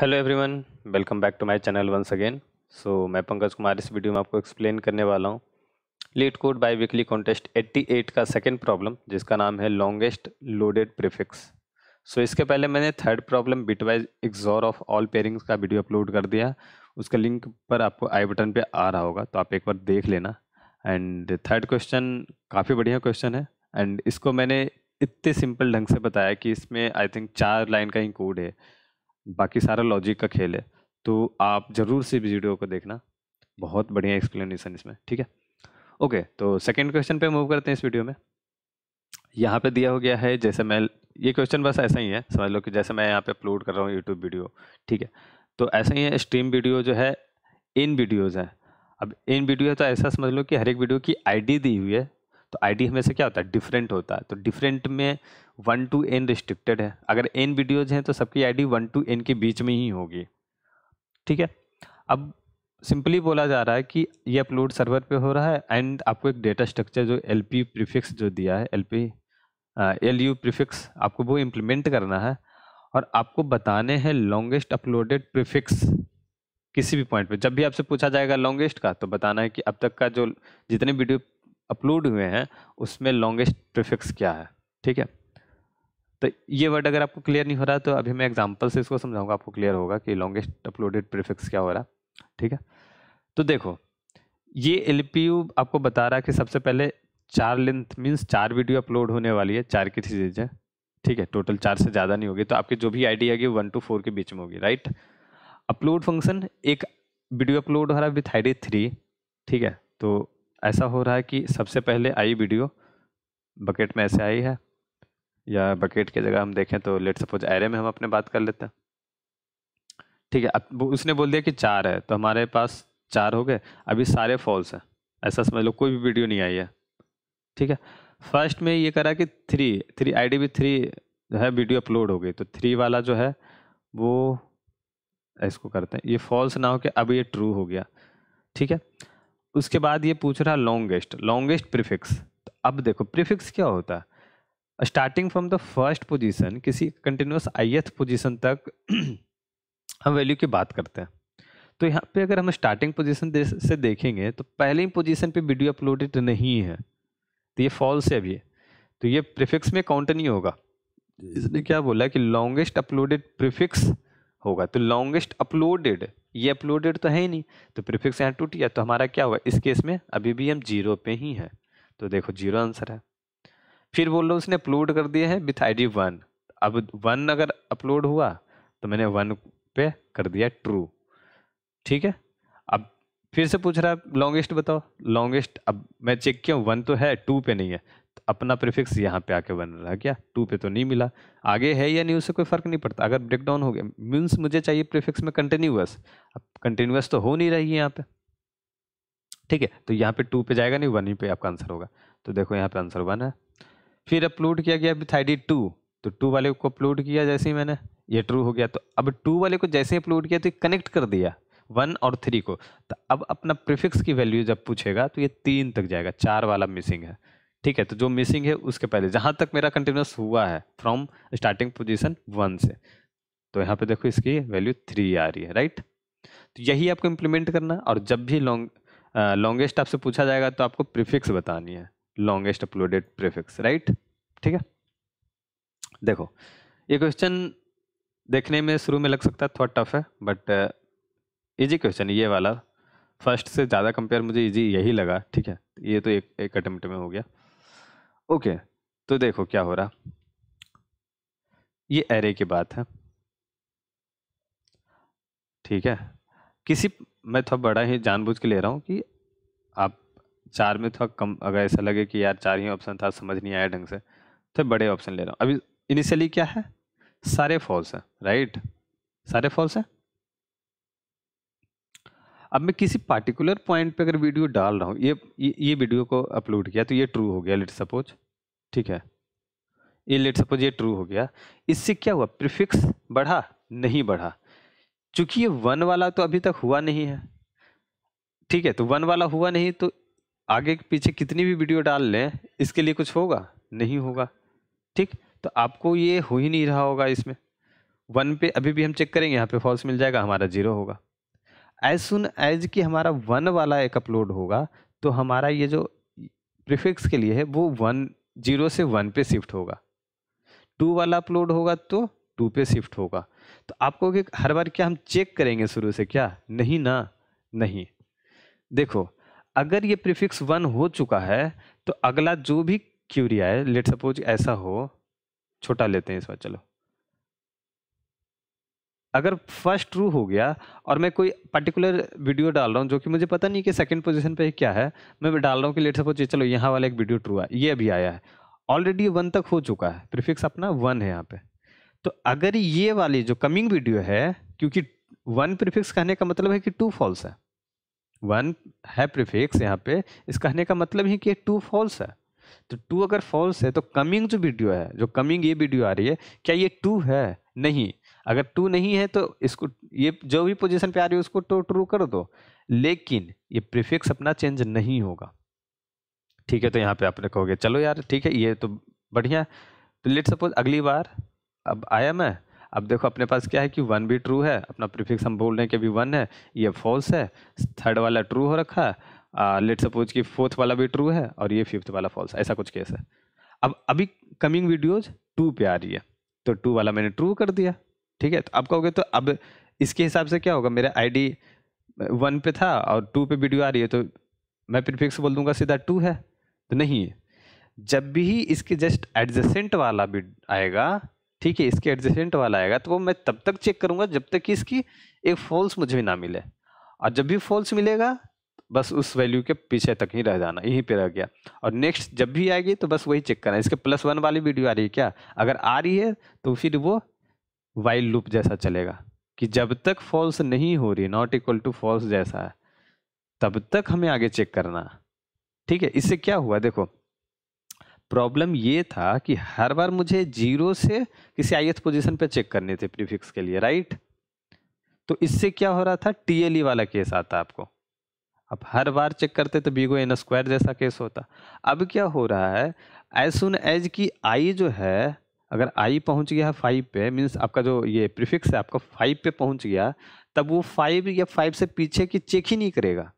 hello everyone welcome back to my channel once again so मैं पंकज कुमार इस video में आपको एक्सप्लेन करने वाला हूँ LeetCode biweekly contest 88 का सेकंड प्रॉब्लम जिसका नाम है लॉन्गेस्ट लोडेड प्रीफिक्स सो इसके पहले मैंने third problem bitwise XOR of all pairings का वीडियो अपलोड कर दिया उसका लिंक पर आपको आई बटन पर आ रहा होगा तो आप एक बार देख लेना एंड थर्ड क्वेश्चन काफ़ी बढ़िया क्वेश्चन है एंड इसको मैंने इतने सिंपल ढंग से बताया कि इसमें आई थिंक चार लाइन का ही कोड है बाकी सारा लॉजिक का खेल है तो आप ज़रूर से वीडियो को देखना बहुत बढ़िया एक्सप्लेनेशन इसमें ठीक है ओके तो सेकेंड क्वेश्चन पे मूव करते हैं इस वीडियो में यहाँ पे दिया हो गया है जैसे मैं ये क्वेश्चन बस ऐसा ही है समझ लो कि जैसे मैं यहाँ पे अपलोड कर रहा हूँ यूट्यूब वीडियो ठीक है तो ऐसा ही है स्ट्रीम वीडियो जो है इन वीडियोज़ हैं अब इन वीडियो तो ऐसा समझ लो कि हर एक वीडियो की आईडी दी हुई है तो आईडी हमेशा क्या होता है डिफरेंट होता है तो डिफरेंट में वन टू एन रिस्ट्रिक्टेड है अगर एन वीडियोज हैं तो सबकी आईडी वन टू एन के बीच में ही होगी ठीक है अब सिंपली बोला जा रहा है कि ये अपलोड सर्वर पे हो रहा है एंड आपको एक डेटा स्ट्रक्चर जो एल पी प्रीफिक्स जो दिया है L P L U prefix आपको वो इम्प्लीमेंट करना है और आपको बताने हैं लॉन्गेस्ट अपलोडेड प्रीफिक्स किसी भी पॉइंट पे जब भी आपसे पूछा जाएगा लॉन्गेस्ट का तो बताना है कि अब तक का जो जितने वीडियो अपलोड हुए हैं उसमें लॉन्गेस्ट प्रिफिक्स क्या है ठीक है तो ये वर्ड अगर आपको क्लियर नहीं हो रहा तो अभी मैं एग्जाम्पल से इसको समझाऊंगा आपको क्लियर होगा कि लॉन्गेस्ट अपलोडेड प्रिफिक्स क्या हो रहा ठीक है तो देखो ये एल आपको बता रहा है कि सबसे पहले चार लेंथ मीन्स चार वीडियो अपलोड होने वाली है चार की थी चीज़ें ठीक है टोटल चार से ज़्यादा नहीं होगी तो आपकी जो भी आईडी आएगी वन टू फोर के बीच में होगी राइट अपलोड फंक्शन एक वीडियो अपलोड हो रहा है विथ आई डी थ्री ठीक है तो ऐसा हो रहा है कि सबसे पहले आई वीडियो बकेट में ऐसे आई है या बकेट की जगह हम देखें तो लेट सपोज एरे में हम अपने बात कर लेते हैं ठीक है अब उसने बोल दिया कि चार है तो हमारे पास चार हो गए अभी सारे फॉल्स हैं ऐसा समझ लो कोई भी वीडियो नहीं आई है ठीक है फर्स्ट में ये करा कि थ्री थ्री आई भी थ्री जो है वीडियो अपलोड हो गई तो थ्री वाला जो है वो इसको करते हैं ये फॉल्स ना हो के अब ये ट्रू हो गया ठीक है उसके बाद ये पूछ रहा लॉन्गेस्ट लॉन्गेस्ट प्रीफिक्स तो अब देखो प्रीफिक्स क्या होता है starting from the first position किसी कंटिन्यूस आईएथ पोजीशन तक हम वैल्यू की बात करते हैं तो यहाँ पे अगर हम स्टार्टिंग पोजीशन से देखेंगे तो पहली पोजीशन पे वीडियो अपलोडेड नहीं है तो ये फॉल्स है अभी तो ये प्रीफिक्स में काउंट नहीं होगा इसने क्या बोला कि लॉन्गेस्ट अपलोडेड प्रीफिक्स होगा तो लॉन्गेस्ट अपलोडेड ये अपलोडेड तो है ही नहीं तो प्रीफिक्स यहाँ टूट गया तो हमारा क्या हुआ इस केस में अभी भी हम जीरो पे ही हैं तो देखो जीरो आंसर है फिर बोल लो उसने अपलोड कर दिया है विथ आई डी वन अब वन अगर अपलोड हुआ तो मैंने वन पे कर दिया ट्रू ठीक है अब फिर से पूछ रहा है लॉन्गेस्ट बताओ लॉन्गेस्ट अब मैं चेक किया वन तो है टू पे नहीं है अपना प्रीफिक्स यहाँ पे आके बन रहा है क्या टू पे तो नहीं मिला आगे है या नहीं उससे कोई फर्क नहीं पड़ता अगर ब्रेक डाउन हो गया मीन्स मुझे चाहिए प्रीफिक्स में कंटिन्यूस अब कंटिन्यूस तो हो नहीं रही है यहाँ पे ठीक है तो यहाँ पे टू पे जाएगा नहीं वन ही पे आपका आंसर होगा तो देखो यहाँ पे आंसर वन है फिर अपलोड किया गया अभी थाइडी टू तो टू वाले को अपलोड किया जैसे ही मैंने ये ट्रू हो गया तो अब टू वाले को जैसे ही अपलोड किया तो कनेक्ट कर दिया वन और थ्री को तो अब अपना प्रीफिक्स की वैल्यू जब पूछेगा तो ये तीन तक जाएगा चार वाला मिसिंग है ठीक है तो जो मिसिंग है उसके पहले जहां तक मेरा कंटिन्यूस हुआ है फ्रॉम स्टार्टिंग पोजिशन वन से तो यहाँ पे देखो इसकी वैल्यू थ्री आ रही है राइट तो यही आपको इम्प्लीमेंट करना और जब भी लॉन्ग लॉन्गेस्ट आपसे पूछा जाएगा तो आपको प्रीफिक्स बतानी है लॉन्गेस्ट अपलोडेड प्रीफिक्स राइट ठीक है देखो ये क्वेश्चन देखने में शुरू में लग सकता है थोड़ा टफ है बट इजी क्वेश्चन ये वाला फर्स्ट से ज़्यादा कंपेयर मुझे इजी यही लगा ठीक है ये तो एक एक अटेम्प्ट में हो गया ओके तो देखो क्या हो रहा ये एरे की बात है ठीक है किसी मैं थोड़ा बड़ा ही जानबूझ के ले रहा हूँ कि आप चार में थोड़ा कम अगर ऐसा लगे कि यार चार ही ऑप्शन था समझ नहीं आया ढंग से तो बड़े ऑप्शन ले रहा हूँ अभी इनिशियली क्या है सारे फॉल्स हैं राइट सारे फॉल्स हैं अब मैं किसी पार्टिकुलर पॉइंट पे अगर वीडियो डाल रहा हूँ ये ये वीडियो को अपलोड किया तो ये ट्रू हो गया लेट सपोज ठीक है ये लेट सपोज ये ट्रू हो गया इससे क्या हुआ प्रिफिक्स बढ़ा नहीं बढ़ा चूंकि ये वन वाला तो अभी तक हुआ नहीं है ठीक है तो वन वाला हुआ नहीं तो आगे पीछे कितनी भी वीडियो डाल लें इसके लिए कुछ होगा नहीं होगा ठीक तो आपको ये हो ही नहीं रहा होगा इसमें वन पे अभी भी हम चेक करेंगे यहाँ पे फॉल्स मिल जाएगा हमारा जीरो होगा एज सुन एज कि हमारा वन वाला एक अपलोड होगा तो हमारा ये जो प्रीफिक्स के लिए है वो वन जीरो से वन पे शिफ्ट होगा टू वाला अपलोड होगा तो टू पे शिफ्ट होगा तो आपको कि हर बार क्या हम चेक करेंगे शुरू से क्या नहीं ना नहीं देखो अगर ये प्रीफिक्स वन हो चुका है तो अगला जो भी क्यूरी आए लेट सपोज ऐसा हो छोटा लेते हैं इस बार चलो अगर फर्स्ट ट्रू हो गया और मैं कोई पर्टिकुलर वीडियो डाल रहा हूँ जो कि मुझे पता नहीं कि सेकंड पोजीशन पे क्या है मैं डाल रहा हूँ कि लेट सपोज ये चलो यहाँ वाला एक वीडियो ट्रू है ये अभी आया है ऑलरेडी वन तक हो चुका है प्रीफिक्स अपना वन है यहाँ पे तो अगर ये वाली जो कमिंग वीडियो है क्योंकि वन प्रिफिक्स कहने का मतलब है कि टू फॉल्स है वन है प्रिफिक्स यहाँ पे इस कहने का मतलब ही कि टू फॉल्स है तो टू अगर फॉल्स है तो कमिंग जो वीडियो है जो कमिंग ये वीडियो आ रही है क्या ये टू है नहीं अगर टू नहीं है तो इसको ये जो भी पोजीशन पे आ रही है उसको तो ट्रू कर दो लेकिन ये प्रीफिक्स अपना चेंज नहीं होगा ठीक है तो यहाँ पे आपने कहोगे चलो यार ठीक है ये तो बढ़िया तो लेट सपोज अगली बार अब आया मैं अब देखो अपने पास क्या है कि वन भी ट्रू है अपना प्रीफिक्स हम बोल रहे हैं कि अभी वन है ये फॉल्स है थर्ड वाला ट्रू हो रखा है लेट सपोज कि फोर्थ वाला भी ट्रू है और ये फिफ्थ वाला फॉल्स ऐसा कुछ केस है अब अभी कमिंग वीडियोज टू पे आ रही है तो टू वाला मैंने ट्रू कर दिया ठीक है तो आप कहोगे तो अब इसके हिसाब से क्या होगा मेरा आईडी वन पे था और टू पे वीडियो आ रही है तो मैं प्रीफिक्स बोल दूंगा सीधा टू है तो नहीं है जब भी इसके जस्ट एडजेसेंट वाला भी आएगा ठीक है इसके एडजेसेंट वाला आएगा तो वो मैं तब तक चेक करूंगा जब तक कि इसकी एक फॉल्स मुझे ना मिले और जब भी फॉल्स मिलेगा बस उस वैल्यू के पीछे तक ही रह जाना यहीं पे रह गया और नेक्स्ट जब भी आएगी तो बस वही चेक करना इसके प्लस वन वाली वीडियो आ रही है क्या अगर आ रही है तो फिर वो वाइल लूप जैसा चलेगा कि जब तक फॉल्स नहीं हो रही नॉट इक्वल टू फॉल्स जैसा है तब तक हमें आगे चेक करना ठीक है इससे क्या हुआ देखो प्रॉब्लम ये था कि हर बार मुझे जीरो से किसी आई पोजीशन पे चेक करने थे प्रीफिक्स के लिए राइट तो इससे क्या हो रहा था टी e वाला केस आता आपको अब हर बार चेक करते तो बीगो एन स्क्वायर जैसा केस होता अब क्या हो रहा है एज सुन एज की आई जो है अगर आई पहुंच गया फाइव पे मीन्स आपका जो ये प्रीफिक्स है आपका फाइव पे पहुंच गया तब वो फाइव या फाइव से पीछे की चेक ही नहीं करेगा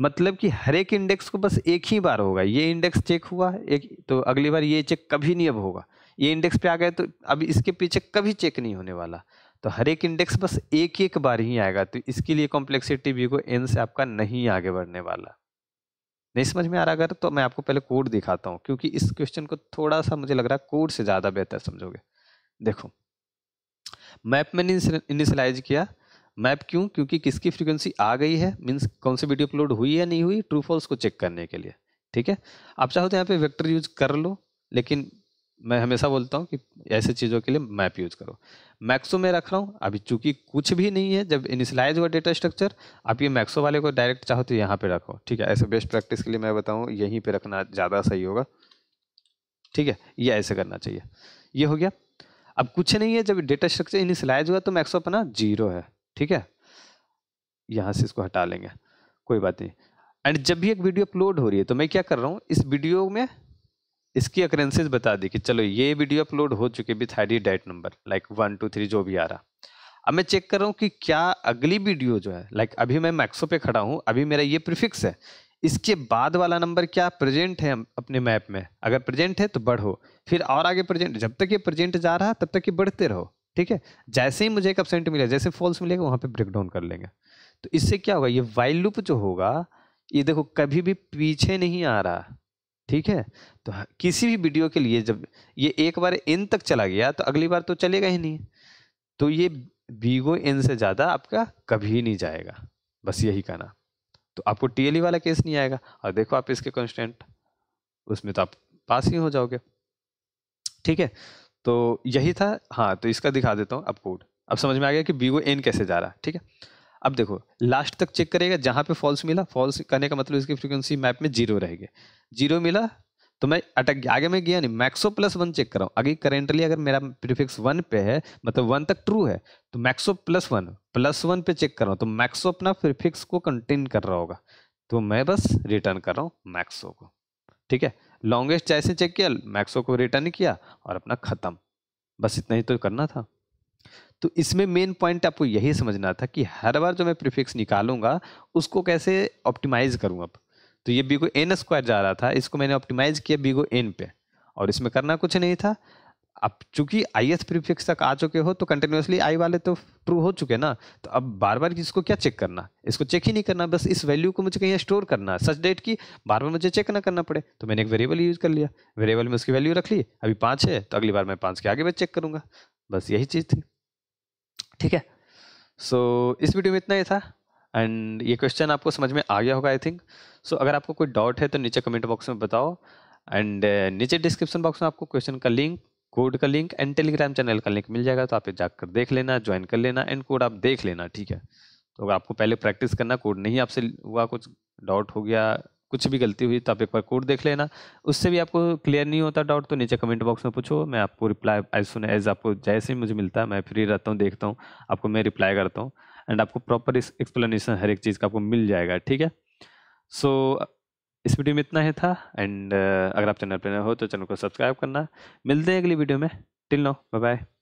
मतलब कि हर एक इंडेक्स को बस एक ही बार होगा ये इंडेक्स चेक हुआ एक तो अगली बार ये चेक कभी नहीं अब होगा ये इंडेक्स पे आ गए तो अब इसके पीछे कभी चेक नहीं होने वाला तो हर एक इंडेक्स बस एक एक बार ही आएगा तो इसके लिए कॉम्प्लेक्सिटी भी को एन से आपका नहीं आगे बढ़ने वाला नहीं समझ में आ रहा अगर तो मैं आपको पहले कोड दिखाता हूँ क्योंकि इस क्वेश्चन को थोड़ा सा मुझे लग रहा है कोड से ज़्यादा बेहतर समझोगे देखो मैप मैंने इनिशलाइज किया मैप क्यों क्योंकि किसकी फ्रीक्वेंसी आ गई है मीन्स कौन सी वीडियो अपलोड हुई या नहीं हुई ट्रू फॉल्स को चेक करने के लिए ठीक है आप चाहो तो यहाँ पे वेक्टर यूज कर लो लेकिन मैं हमेशा बोलता हूँ कि ऐसे चीज़ों के लिए मैप यूज़ करो मैक्सो में रख रहा हूँ अभी चूंकि कुछ भी नहीं है जब इनिशलाइज हुआ डेटा स्ट्रक्चर आप ये मैक्सो वाले को डायरेक्ट चाहो तो यहाँ पे रखो ठीक है ऐसे बेस्ट प्रैक्टिस के लिए मैं बताऊँ यहीं पे रखना ज़्यादा सही होगा ठीक है ये ऐसे करना चाहिए ये हो गया अब कुछ नहीं है जब डेटा स्ट्रक्चर इनिशलाइज हुआ तो मैक्सो अपना जीरो है ठीक है यहाँ से इसको हटा लेंगे कोई बात नहीं एंड जब भी एक वीडियो अपलोड हो रही है तो मैं क्या कर रहा हूँ इस वीडियो में इसकी अक्रेंसेज बता दी कि चलो ये वीडियो अपलोड हो चुके with their date number like one two three जो भी आ रहा अब मैं चेक कर रहा हूँ कि क्या अगली वीडियो जो है लाइक अभी मैं मैक्सो पे खड़ा हूँ अभी मेरा ये प्रिफिक्स है इसके बाद वाला नंबर क्या प्रेजेंट है अपने मैप में अगर प्रेजेंट है तो बढ़ो फिर और आगे प्रेजेंट जब तक ये प्रेजेंट जा रहा है तब तक ये बढ़ते रहो ठीक है जैसे ही मुझे एक अपसेंट मिलेगा जैसे फॉल्स मिलेगा वहाँ पर ब्रेक डाउन कर लेंगे तो इससे क्या होगा ये वाइल लुप जो होगा ये देखो कभी भी पीछे नहीं आ रहा ठीक है तो किसी भी वीडियो के लिए जब ये एक बार इन तक चला गया तो अगली बार तो चलेगा ही नहीं तो ये बीगो इन से ज़्यादा आपका कभी नहीं जाएगा बस यही कहना तो आपको टी वाला केस नहीं आएगा और देखो आप इसके कॉन्स्टेंट उसमें तो आप पास ही हो जाओगे ठीक है तो यही था हाँ तो इसका दिखा देता हूँ अब कोड अब समझ में आ गया कि बीगो एन कैसे जा रहा है ठीक है अब देखो लास्ट तक चेक करेगा जहाँ पे फॉल्स मिला फॉल्स करने का मतलब इसकी फ्रीक्वेंसी मैप में जीरो रहेगी जीरो मिला तो मैं अटक गया आगे मैं गया नहीं मैक्सो प्लस वन चेक कर रहा हूँ अगर करेंटली अगर मेरा प्रीफिक्स वन पे है मतलब वन तक ट्रू है तो मैक्सो प्लस वन प्लस वन पे चेक कर रहा हूँ तो मैक्सो अपना प्रीफिक्स को कंटेन कर रहा होगा तो मैं बस रिटर्न कर रहा हूँ मैक्सो को ठीक है लॉन्गेस्ट जैसे चेक किया मैक्सो को रिटर्न किया और अपना ख़त्म बस इतना ही तो करना था तो इसमें मेन पॉइंट आपको यही समझना था कि हर बार जो मैं प्रीफिक्स निकालूंगा उसको कैसे ऑप्टिमाइज करूँ अब तो ये बीगो एन स्क्वायर जा रहा था इसको मैंने ऑप्टिमाइज किया बीगो एन पे और इसमें करना कुछ नहीं था अब चूंकि आई एस प्रीफिक्स तक आ चुके हो तो कंटिन्यूसली आई वाले तो प्रूव हो चुके ना तो अब बार बार इसको क्या चेक करना इसको चेक ही नहीं करना बस इस वैल्यू को मुझे कहीं स्टोर करना सच डेट की बार बार मुझे चेक ना करना पड़े तो मैंने एक वेरिएबल यूज कर लिया वेरिएबल में उसकी वैल्यू रख ली अभी पाँच है तो अगली बार मैं पाँच के आगे मैं चेक करूंगा बस यही चीज़ थी ठीक है सो so, इस वीडियो में इतना ही था एंड ये क्वेश्चन आपको समझ में आ गया होगा आई थिंक सो अगर आपको कोई डाउट है तो नीचे कमेंट बॉक्स में बताओ एंड uh, नीचे डिस्क्रिप्शन बॉक्स में आपको क्वेश्चन का लिंक कोड का लिंक एंड टेलीग्राम चैनल का लिंक मिल जाएगा तो आप जाकर देख लेना ज्वाइन कर लेना एंड कोड आप देख लेना ठीक है तो अगर आपको पहले प्रैक्टिस करना कोड नहीं आपसे हुआ कुछ डाउट हो गया कुछ भी गलती हुई तो आप एक बार कोड देख लेना उससे भी आपको क्लियर नहीं होता डाउट तो नीचे कमेंट बॉक्स में पूछो मैं आपको रिप्लाई एज सुन एज आपको जैसे ही मुझे मिलता है मैं फ्री रहता हूँ देखता हूँ आपको मैं रिप्लाई करता हूँ एंड आपको प्रॉपर एक्सप्लेनेशन हर एक चीज़ का आपको मिल जाएगा ठीक है सो so, इस वीडियो में इतना ही था एंड अगर आप चैनल पर नए हो तो चैनल को सब्सक्राइब करना मिलते हैं अगली वीडियो में टिल नो बाय बाय